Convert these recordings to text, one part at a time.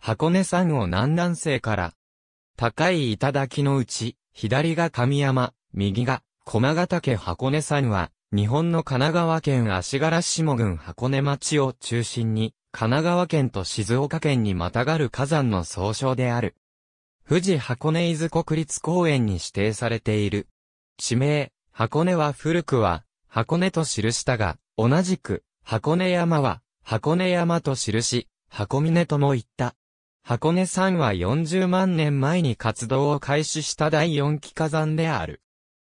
箱根山を南南西から、高い頂のうち、左が神山、右が駒ヶ岳箱根山は、日本の神奈川県足柄下郡箱根町を中心に、神奈川県と静岡県にまたがる火山の総称である。富士箱根伊豆国立公園に指定されている。地名、箱根は古くは、箱根と記したが、同じく、箱根山は、箱根山と記し、箱峰とも言った。箱根山は40万年前に活動を開始した第4期火山である。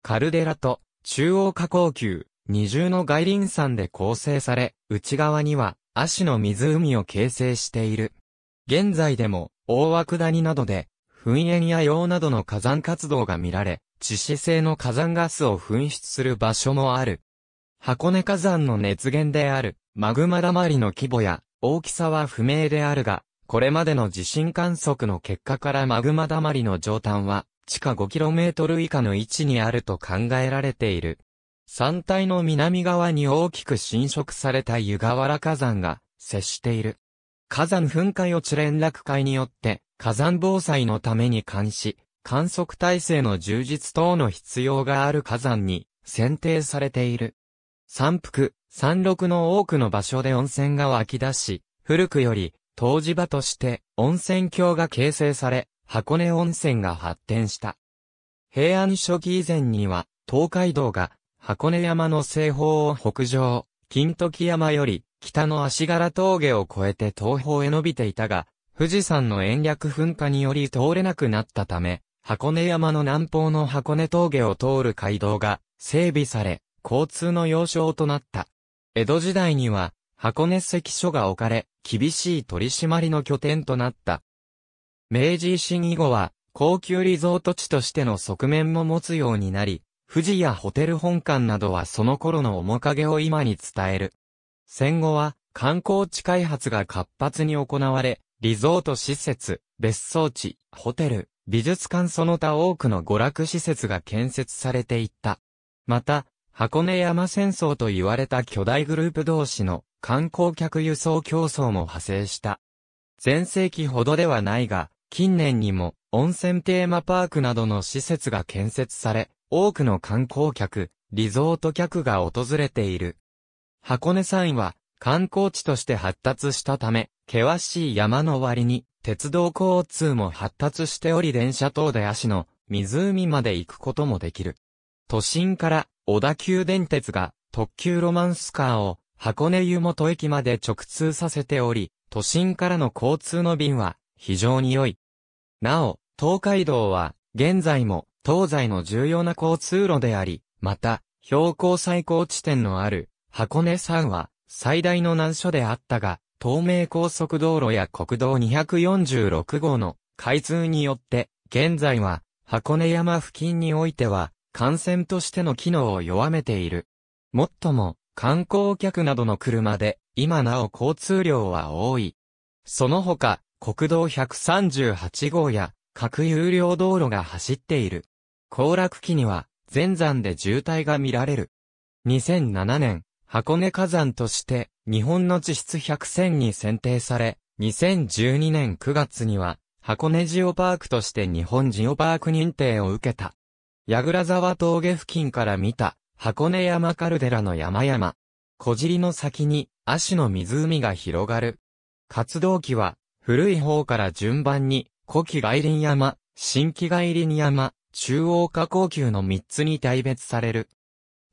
カルデラと中央下降級、二重の外輪山で構成され、内側には、足の湖を形成している。現在でも、大涌谷などで、噴煙や溶などの火山活動が見られ、致死性の火山ガスを噴出する場所もある。箱根火山の熱源である、マグマだまりの規模や、大きさは不明であるが、これまでの地震観測の結果からマグマ溜まりの上端は、地下 5km 以下の位置にあると考えられている。山体の南側に大きく侵食された湯河原火山が接している。火山噴火予知連絡会によって火山防災のために監視、観測体制の充実等の必要がある火山に選定されている。山腹、山麓の多くの場所で温泉が湧き出し、古くより湯治場として温泉郷が形成され、箱根温泉が発展した。平安初期以前には、東海道が箱根山の西方を北上、金時山より北の足柄峠を越えて東方へ伸びていたが、富士山の延暦噴火により通れなくなったため、箱根山の南方の箱根峠を通る街道が整備され、交通の要衝となった。江戸時代には、箱根関所が置かれ、厳しい取り締まりの拠点となった。明治維新以後は、高級リゾート地としての側面も持つようになり、富士やホテル本館などはその頃の面影を今に伝える。戦後は、観光地開発が活発に行われ、リゾート施設、別荘地、ホテル、美術館その他多くの娯楽施設が建設されていった。また、箱根山戦争と言われた巨大グループ同士の観光客輸送競争も派生した。前世紀ほどではないが、近年にも温泉テーマパークなどの施設が建設され、多くの観光客、リゾート客が訪れている。箱根山は観光地として発達したため、険しい山の割に鉄道交通も発達しており電車等で足の湖まで行くこともできる。都心から小田急電鉄が特急ロマンスカーを箱根湯本駅まで直通させており、都心からの交通の便は非常に良い。なお、東海道は現在も東西の重要な交通路であり、また、標高最高地点のある箱根山は最大の難所であったが、東名高速道路や国道246号の開通によって、現在は箱根山付近においては、感染としての機能を弱めている。もっとも、観光客などの車で、今なお交通量は多い。その他、国道138号や、各有料道路が走っている。行楽期には、全山で渋滞が見られる。2007年、箱根火山として、日本の地質100選に選定され、2012年9月には、箱根ジオパークとして日本ジオパーク認定を受けた。矢倉沢峠付近から見た箱根山カルデラの山々。小尻の先に、足の湖が広がる。活動期は、古い方から順番に、古気。外輪山、新気、外輪山、中央下降級の3つに大別される。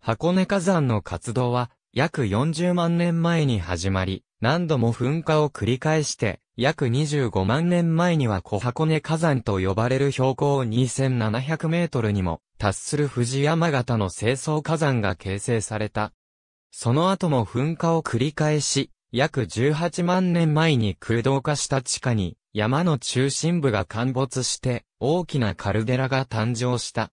箱根火山の活動は、約40万年前に始まり、何度も噴火を繰り返して、約25万年前には小箱根火山と呼ばれる標高2700メートルにも達する富士山形の清掃火山が形成された。その後も噴火を繰り返し、約18万年前に空洞化した地下に山の中心部が陥没して大きなカルデラが誕生した。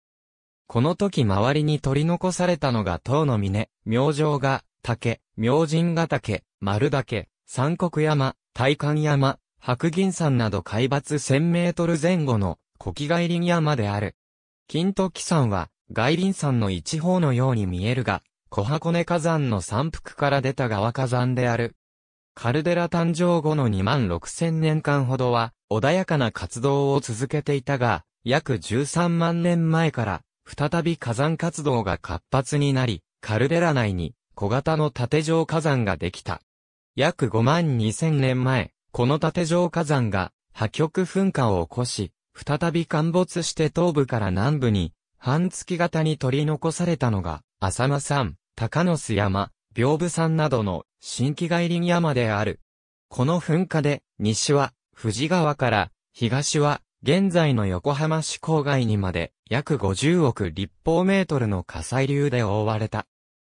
この時周りに取り残されたのが塔の峰、明星が、竹、明神ヶ岳、丸岳、三国山、大観山、白銀山など海抜1000メートル前後の古国外輪山である。金時山は外輪山の一方のように見えるが、小箱根火山の山腹から出た側火山である。カルデラ誕生後の2万6000年間ほどは、穏やかな活動を続けていたが、約13万年前から、再び火山活動が活発になり、カルデラ内に小型の縦状火山ができた。約5万2000年前、この縦状火山が破局噴火を起こし、再び陥没して東部から南部に、半月型に取り残されたのが、浅間山、高野須山、屏風山などの新規外輪山である。この噴火で、西は、富士川から、東は、現在の横浜市郊外にまで、約50億立方メートルの火砕流で覆われた。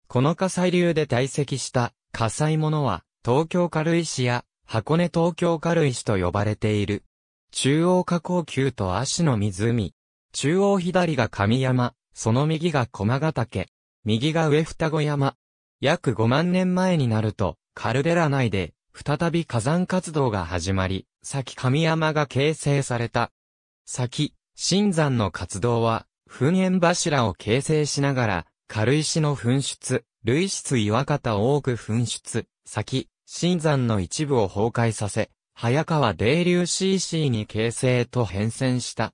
この火砕流で堆積した、火砕物は、東京軽石や箱根東京軽石と呼ばれている。中央河口丘と足の湖。中央左が上山、その右が駒ヶ岳、右が上双子山。約5万年前になると、カルデラ内で、再び火山活動が始まり、先上山が形成された。先、新山の活動は、噴煙柱を形成しながら、軽石の噴出、類質岩型多く噴出、先、新山の一部を崩壊させ、早川泥流 CC に形成と変遷した。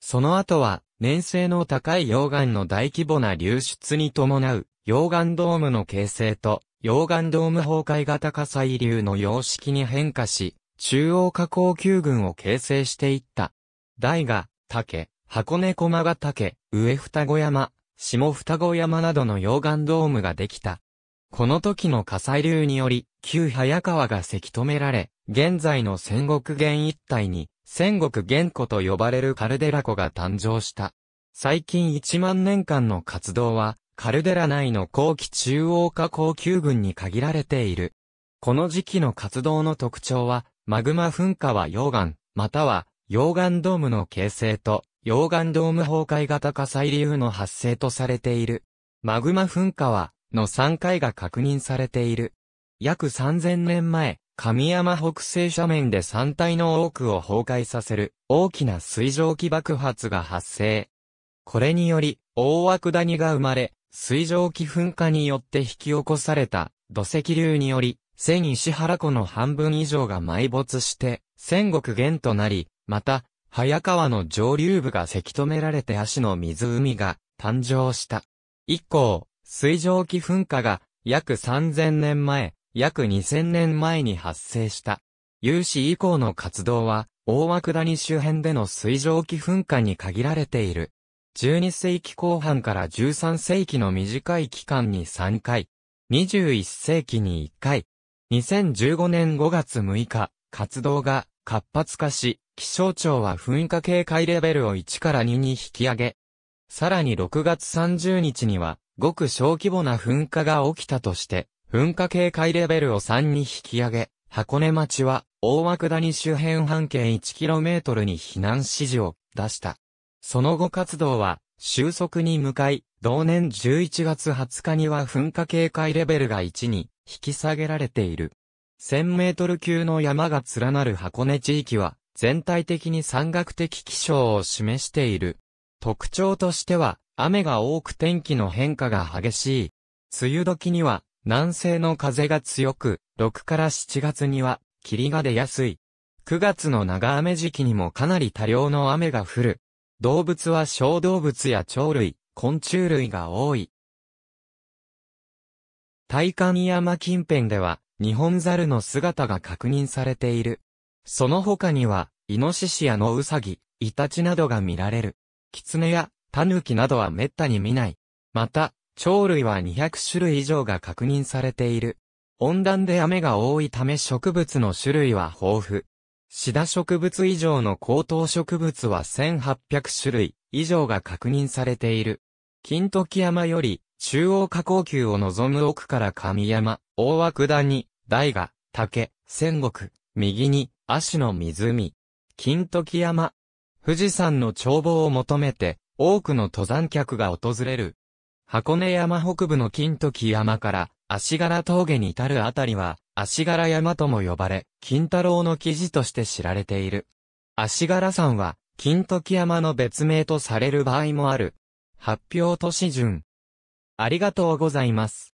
その後は、粘性の高い溶岩の大規模な流出に伴う、溶岩ドームの形成と、溶岩ドーム崩壊型火砕流の様式に変化し、中央加工級群を形成していった。大河、竹、箱根駒ヶ岳、上双子山、下双子山などの溶岩ドームができた。この時の火砕流により、旧早川がせき止められ、現在の戦国原一帯に、戦国原湖と呼ばれるカルデラ湖が誕生した。最近1万年間の活動は、カルデラ内の後期中央化高級群に限られている。この時期の活動の特徴は、マグマ噴火は溶岩、または溶岩ドームの形成と、溶岩ドーム崩壊型火砕流の発生とされている。マグマ噴火は、の3回が確認されている。約3000年前、神山北西斜面で山体の多くを崩壊させる大きな水蒸気爆発が発生。これにより、大涌谷が生まれ、水蒸気噴火によって引き起こされた土石流により、千石原湖の半分以上が埋没して、戦国源となり、また、早川の上流部がせき止められて足の湖が誕生した。以降、水蒸気噴火が約3000年前、約2000年前に発生した。有史以降の活動は、大涌谷周辺での水蒸気噴火に限られている。12世紀後半から13世紀の短い期間に3回、21世紀に1回、2015年5月6日、活動が活発化し、気象庁は噴火警戒レベルを1から2に引き上げ、さらに6月30日には、ごく小規模な噴火が起きたとして、噴火警戒レベルを3に引き上げ、箱根町は大涌谷周辺半径 1km に避難指示を出した。その後活動は収束に向かい、同年11月20日には噴火警戒レベルが1に引き下げられている。1000メートル級の山が連なる箱根地域は全体的に山岳的気象を示している。特徴としては雨が多く天気の変化が激しい。梅雨時には南西の風が強く、6から7月には霧が出やすい。9月の長雨時期にもかなり多量の雨が降る。動物は小動物や鳥類、昆虫類が多い。大観山近辺では、日本猿の姿が確認されている。その他には、イノシシやノウサギ、イタチなどが見られる。キツネやタヌキなどは滅多に見ない。また、鳥類は200種類以上が確認されている。温暖で雨が多いため植物の種類は豊富。シダ植物以上の高等植物は1800種類以上が確認されている。金時山より中央下降級を望む奥から神山、大涌谷、大河、竹、仙石、右に、足の湖。金時山。富士山の眺望を求めて、多くの登山客が訪れる。箱根山北部の金時山から足柄峠に至るあたりは足柄山とも呼ばれ、金太郎の記事として知られている。足柄山は金時山の別名とされる場合もある。発表都市順。ありがとうございます。